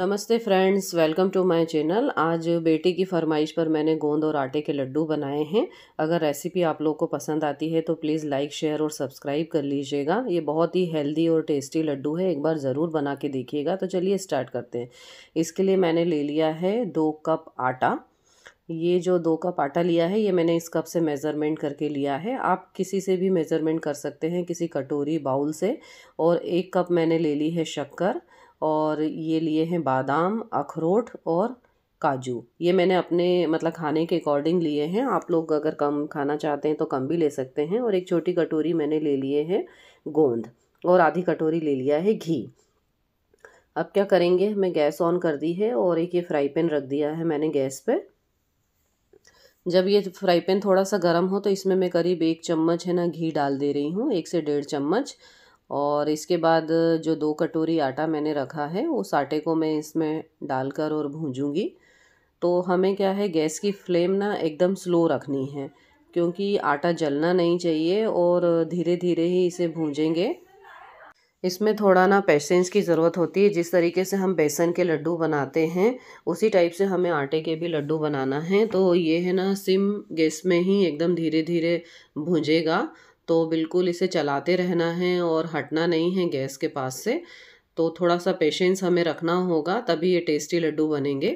नमस्ते friends welcome to my channel आज बेटी की फरमाइश पर मैंने गोंद और आटे के लड्डू बनाए हैं अगर रेसिपी आप लोगों को पसंद आती है तो प्लीज़ लाइक शेयर और सब्सक्राइब कर लीजिएगा ये बहुत ही हेल्दी और टेस्टी लड्डू है एक बार ज़रूर बना के देखिएगा तो चलिए स्टार्ट करते हैं इसके लिए मैंने ले लिया है दो कप आटा ये जो दो कप आटा लिया है ये मैंने इस कप से मेज़रमेंट करके लिया है आप किसी से भी मेज़रमेंट कर सकते हैं किसी कटोरी बाउल से और एक कप मैंने ले ली है शक्कर और ये लिए हैं बादाम अखरोट और काजू ये मैंने अपने मतलब खाने के अकॉर्डिंग लिए हैं आप लोग अगर कम खाना चाहते हैं तो कम भी ले सकते हैं और एक छोटी कटोरी मैंने ले लिए हैं गोंद और आधी कटोरी ले लिया है घी अब क्या करेंगे मैं गैस ऑन कर दी है और एक ये फ्राई पैन रख दिया है मैंने गैस पे जब ये फ्राई पैन थोड़ा सा गर्म हो तो इसमें मैं करीब एक चम्मच है ना घी डाल दे रही हूँ एक से डेढ़ चम्मच और इसके बाद जो दो कटोरी आटा मैंने रखा है उस आटे को मैं इसमें डालकर और भूंजूँगी तो हमें क्या है गैस की फ्लेम ना एकदम स्लो रखनी है क्योंकि आटा जलना नहीं चाहिए और धीरे धीरे ही इसे भूंजेंगे इसमें थोड़ा ना पेशेंस की ज़रूरत होती है जिस तरीके से हम बेसन के लड्डू बनाते हैं उसी टाइप से हमें आटे के भी लड्डू बनाना है तो ये है ना सिम गैस में ही एकदम धीरे धीरे भूंजेगा तो बिल्कुल इसे चलाते रहना है और हटना नहीं है गैस के पास से तो थोड़ा सा पेशेंस हमें रखना होगा तभी ये टेस्टी लड्डू बनेंगे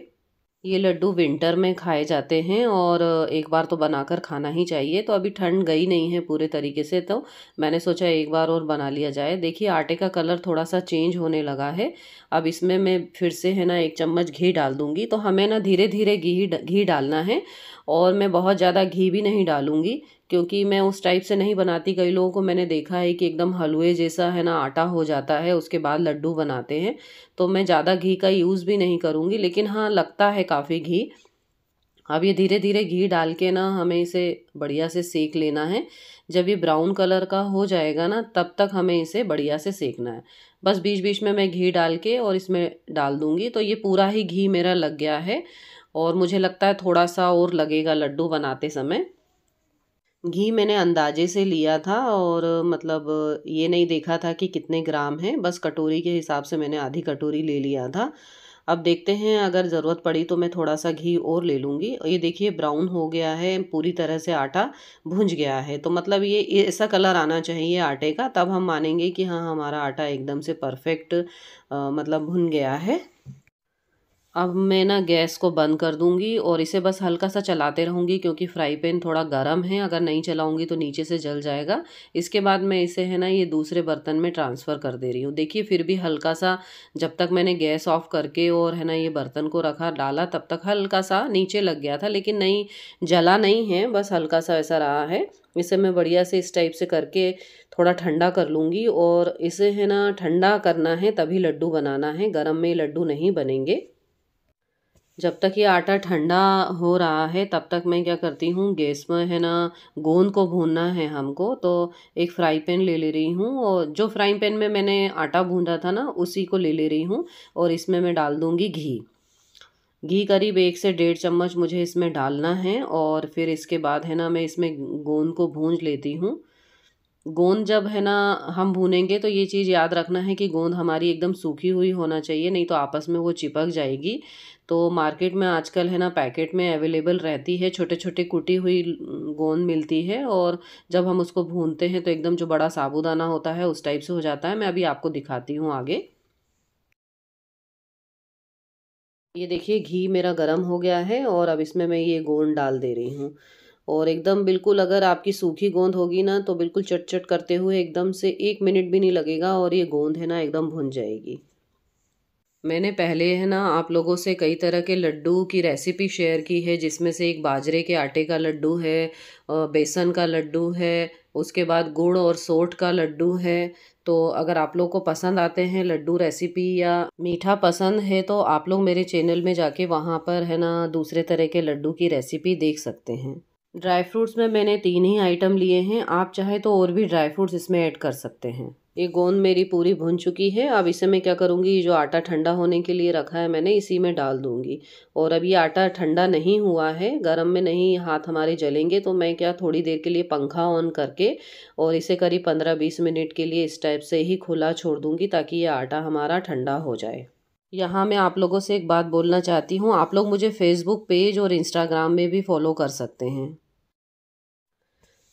ये लड्डू विंटर में खाए जाते हैं और एक बार तो बनाकर खाना ही चाहिए तो अभी ठंड गई नहीं है पूरे तरीके से तो मैंने सोचा एक बार और बना लिया जाए देखिए आटे का कलर थोड़ा सा चेंज होने लगा है अब इसमें मैं फिर से है ना एक चम्मच घी डाल दूँगी तो हमें ना धीरे धीरे घी घी डालना है और मैं बहुत ज़्यादा घी भी नहीं डालूँगी क्योंकि मैं उस टाइप से नहीं बनाती कई लोगों को मैंने देखा है कि एकदम हलवे जैसा है ना आटा हो जाता है उसके बाद लड्डू बनाते हैं तो मैं ज़्यादा घी का यूज़ भी नहीं करूँगी लेकिन हाँ लगता है काफ़ी घी अब ये धीरे धीरे घी डाल के ना हमें इसे बढ़िया से सेक लेना है जब ये ब्राउन कलर का हो जाएगा ना तब तक हमें इसे बढ़िया से सेकना है बस बीच बीच में मैं घी डाल के और इसमें डाल दूँगी तो ये पूरा ही घी मेरा लग गया है और मुझे लगता है थोड़ा सा और लगेगा लड्डू बनाते समय घी मैंने अंदाजे से लिया था और मतलब ये नहीं देखा था कि कितने ग्राम हैं बस कटोरी के हिसाब से मैंने आधी कटोरी ले लिया था अब देखते हैं अगर ज़रूरत पड़ी तो मैं थोड़ा सा घी और ले लूँगी ये देखिए ब्राउन हो गया है पूरी तरह से आटा भुंज गया है तो मतलब ये ऐसा कलर आना चाहिए आटे का तब हम मानेंगे कि हाँ हमारा आटा एकदम से परफेक्ट आ, मतलब भुन गया है अब मैं ना गैस को बंद कर दूंगी और इसे बस हल्का सा चलाते रहूंगी क्योंकि फ्राई पैन थोड़ा गर्म है अगर नहीं चलाऊंगी तो नीचे से जल जाएगा इसके बाद मैं इसे है ना ये दूसरे बर्तन में ट्रांसफ़र कर दे रही हूँ देखिए फिर भी हल्का सा जब तक मैंने गैस ऑफ करके और है ना ये बर्तन को रखा डाला तब तक हल्का सा नीचे लग गया था लेकिन नहीं जला नहीं है बस हल्का सा वैसा रहा है इसे मैं बढ़िया से इस टाइप से करके थोड़ा ठंडा कर लूँगी और इसे है ना ठंडा करना है तभी लड्डू बनाना है गर्म में लड्डू नहीं बनेंगे जब तक ये आटा ठंडा हो रहा है तब तक मैं क्या करती हूँ गैस में है ना गोंद को भूनना है हमको तो एक फ्राई पैन ले ले रही हूँ और जो फ्राई पैन में मैंने आटा भूना था ना उसी को ले ले रही हूँ और इसमें मैं डाल दूँगी घी घी करीब एक से डेढ़ चम्मच मुझे इसमें डालना है और फिर इसके बाद है ना मैं इसमें गोंद को भूंज लेती हूँ गोंद जब है ना हम भूनेंगे तो ये चीज़ याद रखना है कि गोंद हमारी एकदम सूखी हुई होना चाहिए नहीं तो आपस में वो चिपक जाएगी तो मार्केट में आजकल है ना पैकेट में अवेलेबल रहती है छोटे छोटे कुटी हुई गोंद मिलती है और जब हम उसको भूनते हैं तो एकदम जो बड़ा साबुदाना होता है उस टाइप से हो जाता है मैं अभी आपको दिखाती हूँ आगे ये देखिए घी मेरा गर्म हो गया है और अब इसमें मैं ये गोंद डाल दे रही हूँ और एकदम बिल्कुल अगर आपकी सूखी गोंद होगी ना तो बिल्कुल चटचट करते हुए एकदम से एक मिनट भी नहीं लगेगा और ये गोंद है ना एकदम भुन जाएगी मैंने पहले है ना आप लोगों से कई तरह के लड्डू की रेसिपी शेयर की है जिसमें से एक बाजरे के आटे का लड्डू है बेसन का लड्डू है उसके बाद गुड़ और सोट का लड्डू है तो अगर आप लोग को पसंद आते हैं लड्डू रेसिपी या मीठा पसंद है तो आप लोग मेरे चैनल में जाके वहाँ पर है ना दूसरे तरह के लड्डू की रेसिपी देख सकते हैं ड्राई फ्रूट्स में मैंने तीन ही आइटम लिए हैं आप चाहे तो और भी ड्राई फ्रूट्स इसमें ऐड कर सकते हैं ये गोंद मेरी पूरी भुन चुकी है अब इसे मैं क्या करूँगी जो आटा ठंडा होने के लिए रखा है मैंने इसी में डाल दूँगी और अब ये आटा ठंडा नहीं हुआ है गर्म में नहीं हाथ हमारे जलेंगे तो मैं क्या थोड़ी देर के लिए पंखा ऑन करके और इसे करीब पंद्रह बीस मिनट के लिए इस टाइप से ही खुला छोड़ दूँगी ताकि ये आटा हमारा ठंडा हो जाए यहाँ मैं आप लोगों से एक बात बोलना चाहती हूँ आप लोग मुझे फेसबुक पेज और इंस्टाग्राम में भी फॉलो कर सकते हैं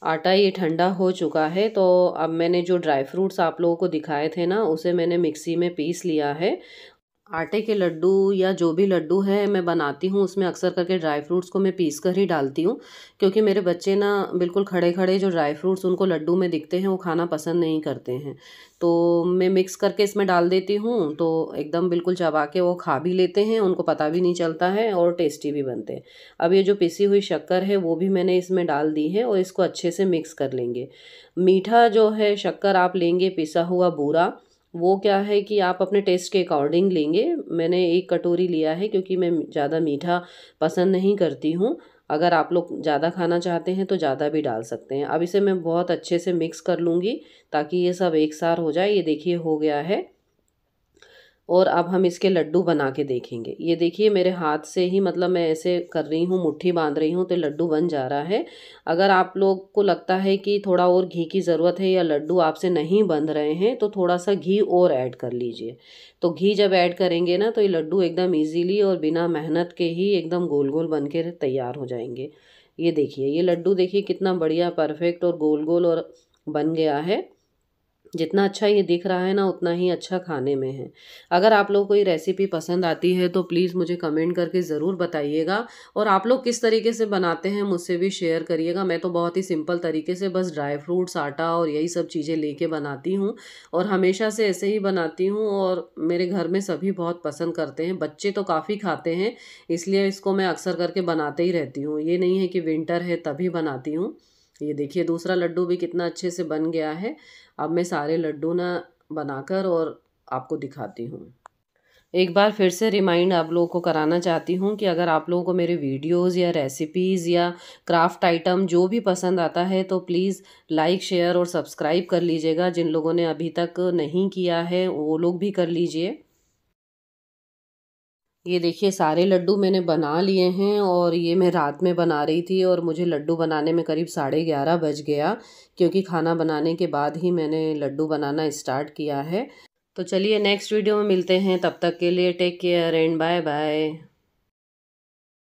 आटा ये ठंडा हो चुका है तो अब मैंने जो ड्राई फ्रूट्स आप लोगों को दिखाए थे ना उसे मैंने मिक्सी में पीस लिया है आटे के लड्डू या जो भी लड्डू है मैं बनाती हूँ उसमें अक्सर करके ड्राई फ्रूट्स को मैं पीस कर ही डालती हूँ क्योंकि मेरे बच्चे ना बिल्कुल खड़े खड़े जो ड्राई फ्रूट्स उनको लड्डू में दिखते हैं वो खाना पसंद नहीं करते हैं तो मैं मिक्स करके इसमें डाल देती हूँ तो एकदम बिल्कुल चबा के वो खा भी लेते हैं उनको पता भी नहीं चलता है और टेस्टी भी बनते हैं अब ये जो पिसी हुई शक्कर है वो भी मैंने इसमें डाल दी है और इसको अच्छे से मिक्स कर लेंगे मीठा जो है शक्कर आप लेंगे पिसा हुआ बूरा वो क्या है कि आप अपने टेस्ट के अकॉर्डिंग लेंगे मैंने एक कटोरी लिया है क्योंकि मैं ज़्यादा मीठा पसंद नहीं करती हूँ अगर आप लोग ज़्यादा खाना चाहते हैं तो ज़्यादा भी डाल सकते हैं अब इसे मैं बहुत अच्छे से मिक्स कर लूँगी ताकि ये सब एक सार हो जाए ये देखिए हो गया है और अब हम इसके लड्डू बना के देखेंगे ये देखिए मेरे हाथ से ही मतलब मैं ऐसे कर रही हूँ मुट्ठी बांध रही हूँ तो लड्डू बन जा रहा है अगर आप लोग को लगता है कि थोड़ा और घी की ज़रूरत है या लड्डू आपसे नहीं बन रहे हैं तो थोड़ा सा घी और ऐड कर लीजिए तो घी जब ऐड करेंगे ना तो ये लड्डू एकदम ईजीली और बिना मेहनत के ही एकदम गोल गोल बन के तैयार हो जाएंगे ये देखिए ये लड्डू देखिए कितना बढ़िया परफेक्ट और गोल गोल और बन गया है जितना अच्छा ये दिख रहा है ना उतना ही अच्छा खाने में है अगर आप लोग कोई रेसिपी पसंद आती है तो प्लीज़ मुझे कमेंट करके ज़रूर बताइएगा और आप लोग किस तरीके से बनाते हैं मुझसे भी शेयर करिएगा मैं तो बहुत ही सिंपल तरीके से बस ड्राई फ्रूट्स आटा और यही सब चीज़ें लेके बनाती हूँ और हमेशा से ऐसे ही बनाती हूँ और मेरे घर में सभी बहुत पसंद करते हैं बच्चे तो काफ़ी खाते हैं इसलिए इसको मैं अक्सर करके बनाते ही रहती हूँ ये नहीं है कि विंटर है तभी बनाती हूँ ये देखिए दूसरा लड्डू भी कितना अच्छे से बन गया है अब मैं सारे लड्डू ना बनाकर और आपको दिखाती हूँ एक बार फिर से रिमाइंड आप लोगों को कराना चाहती हूँ कि अगर आप लोगों को मेरे वीडियोस या रेसिपीज़ या क्राफ्ट आइटम जो भी पसंद आता है तो प्लीज़ लाइक शेयर और सब्सक्राइब कर लीजिएगा जिन लोगों ने अभी तक नहीं किया है वो लोग भी कर लीजिए ये देखिए सारे लड्डू मैंने बना लिए हैं और ये मैं रात में बना रही थी और मुझे लड्डू बनाने में करीब साढ़े ग्यारह बज गया क्योंकि खाना बनाने के बाद ही मैंने लड्डू बनाना स्टार्ट किया है तो चलिए नेक्स्ट वीडियो में मिलते हैं तब तक के लिए take care and bye bye